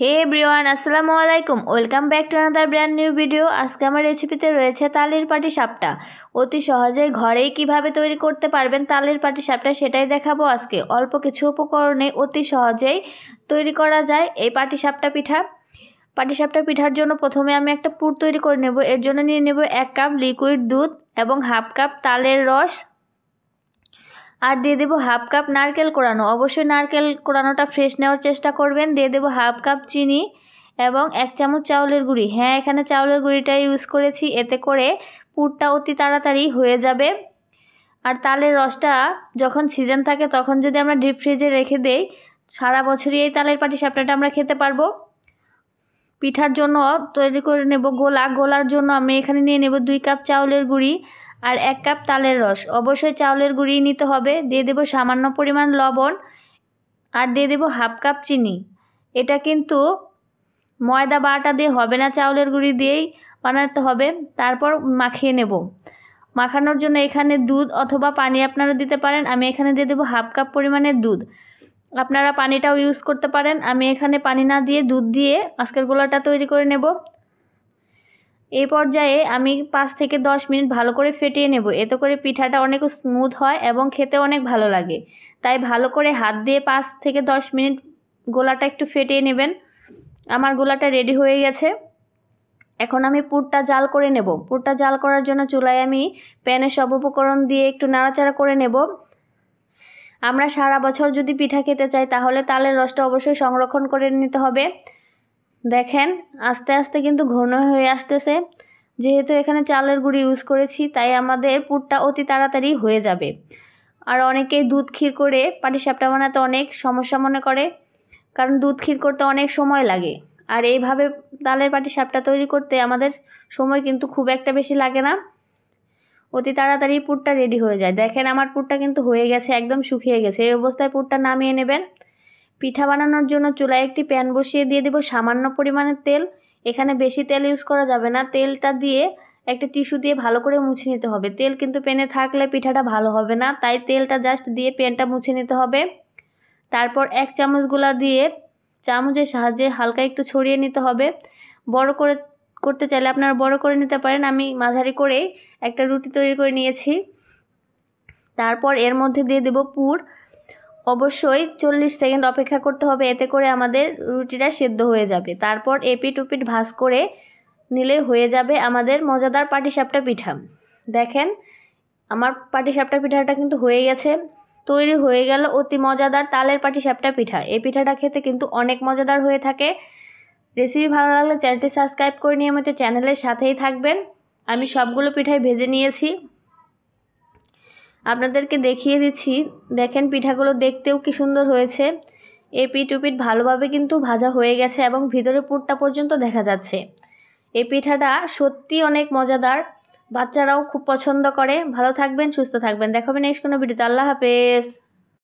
হে everyone আসসালামু আলাইকুম welcome back to another brand new video আজকে আমার রেসিপিতে রয়েছে তালের পাটি সাপটা অতি সহজে ঘরেই কিভাবে তৈরি করতে পারবেন তালের পাটি সাপটা সেটাই দেখাবো আজকে অল্প কিছু উপকরণে অতি সহজেই তৈরি করা যায় এই পাটি সাপটা পিঠা পাটিসাপটা পিঠার জন্য প্রথমে আমি একটা পুর তৈরি করে নেব এর জন্য নিয়ে নেব এক কাপ লিকুইড দুধ এবং হাফ কাপ তালের রস আর দিয়ে দেবো হাফ কাপ নারকেল কোড়ানো অবশ্যই নারকেল কোড়ানোটা ফ্রেশ নেওয়ার চেষ্টা করবেন দিয়ে দেবো হাফ কাপ চিনি এবং এক চামচ চাউলের গুঁড়ি হ্যাঁ এখানে চাউলের গুঁড়িটা ইউজ করেছি এতে করে পুরটা অতি তাড়াতাড়ি হয়ে যাবে আর তালের রসটা যখন সিজন থাকে তখন যদি আমরা ডিপ ফ্রিজে রেখে দেই সারা বছরই এই তালের পাটি সাপটাটা আমরা খেতে পারবো পিঠার জন্য তৈরি করে নেব গোলা গোলার জন্য আমি এখানে নিয়ে নেব দুই কাপ চাউলের গুঁড়ি আর এক কাপ তালের রস অবশ্যই চাউলের গুঁড়িয়ে নিতে হবে দিয়ে দেব সামান্য পরিমাণ লবণ আর দিয়ে দেব হাফ কাপ চিনি এটা কিন্তু ময়দা বাটা দিয়ে হবে না চাউলের গুঁড়ি দিয়েই বানাতে হবে তারপর মাখিয়ে নেব মাখানোর জন্য এখানে দুধ অথবা পানি আপনারা দিতে পারেন আমি এখানে দিয়ে দেবো হাফ কাপ পরিমাণের দুধ আপনারা পানিটাও ইউজ করতে পারেন আমি এখানে পানি না দিয়ে দুধ দিয়ে আজকের গোলাটা তৈরি করে নেব এই পর্যায়ে আমি পাঁচ থেকে দশ মিনিট ভালো করে ফেটিয়ে নেব এতে করে পিঠাটা অনেক স্মুথ হয় এবং খেতে অনেক ভালো লাগে তাই ভালো করে হাত দিয়ে পাঁচ থেকে দশ মিনিট গোলাটা একটু ফেটিয়ে নেবেন আমার গোলাটা রেডি হয়ে গেছে এখন আমি পুরটা জাল করে নেব পুরটা জাল করার জন্য চুলায় আমি প্যানে সব উপকরণ দিয়ে একটু নাড়াচাড়া করে নেব আমরা সারা বছর যদি পিঠা খেতে চাই তাহলে তালের রসটা অবশ্যই সংরক্ষণ করে নিতে হবে দেখেন আস্তে আস্তে কিন্তু ঘন হয়ে আসতেছে যেহেতু এখানে চালের গুঁড়ি ইউজ করেছি তাই আমাদের পুরটা অতি তাড়াতাড়ি হয়ে যাবে আর অনেকেই দুধ ক্ষীর করে পাটিসাপটা বানাতে অনেক সমস্যা মনে করে কারণ দুধ ক্ষীর করতে অনেক সময় লাগে আর এইভাবে তালের পাটিসাপটা তৈরি করতে আমাদের সময় কিন্তু খুব একটা বেশি লাগে না অতি তাড়াতাড়ি পুরটা রেডি হয়ে যায় দেখেন আমার পুরটা কিন্তু হয়ে গেছে একদম শুকিয়ে গেছে এই অবস্থায় পুরটা নামিয়ে নেবেন পিঠা বানানোর জন্য চুলায় একটি প্যান বসিয়ে দিয়ে দেব সামান্য পরিমাণে তেল এখানে বেশি তেল ইউজ করা যাবে না তেলটা দিয়ে একটা টিস্যু দিয়ে ভালো করে মুছে নিতে হবে তেল কিন্তু প্যানে থাকলে পিঠাটা ভালো হবে না তাই তেলটা জাস্ট দিয়ে প্যানটা মুছে নিতে হবে তারপর এক চামচগুলা দিয়ে চামচের সাহায্যে হালকা একটু ছড়িয়ে নিতে হবে বড় করে করতে চাইলে আপনারা বড় করে নিতে পারেন আমি মাঝারি করেই একটা রুটি তৈরি করে নিয়েছি তারপর এর মধ্যে দিয়ে দেব পুর অবশ্যই চল্লিশ সেকেন্ড অপেক্ষা করতে হবে এতে করে আমাদের রুটিটা সেদ্ধ হয়ে যাবে তারপর এপিট উপিট ভাজ করে নিলে হয়ে যাবে আমাদের মজাদার পাটিসাপটা পিঠা দেখেন আমার পাটিসাপটা পিঠাটা কিন্তু হয়ে গেছে তৈরি হয়ে গেল অতি মজাদার তালের পাটিসাপটা পিঠা এই পিঠাটা খেতে কিন্তু অনেক মজাদার হয়ে থাকে রেসিপি ভালো লাগলে চ্যানেলটি সাবস্ক্রাইব করে নিয়মিত চ্যানেলের সাথেই থাকবেন আমি সবগুলো পিঠাই ভেজে নিয়েছি আপনাদেরকে দেখিয়ে দিচ্ছি দেখেন পিঠাগুলো দেখতেও কি সুন্দর হয়েছে এ পিঠ পিঠ ভালোভাবে কিন্তু ভাজা হয়ে গেছে এবং ভিতরে পুরটা পর্যন্ত দেখা যাচ্ছে এ পিঠাটা সত্যি অনেক মজাদার বাচ্চারাও খুব পছন্দ করে ভালো থাকবেন সুস্থ থাকবেন দেখাবেন নেক্সট কোনো ভিডিওতে আল্লাহ হাফেজ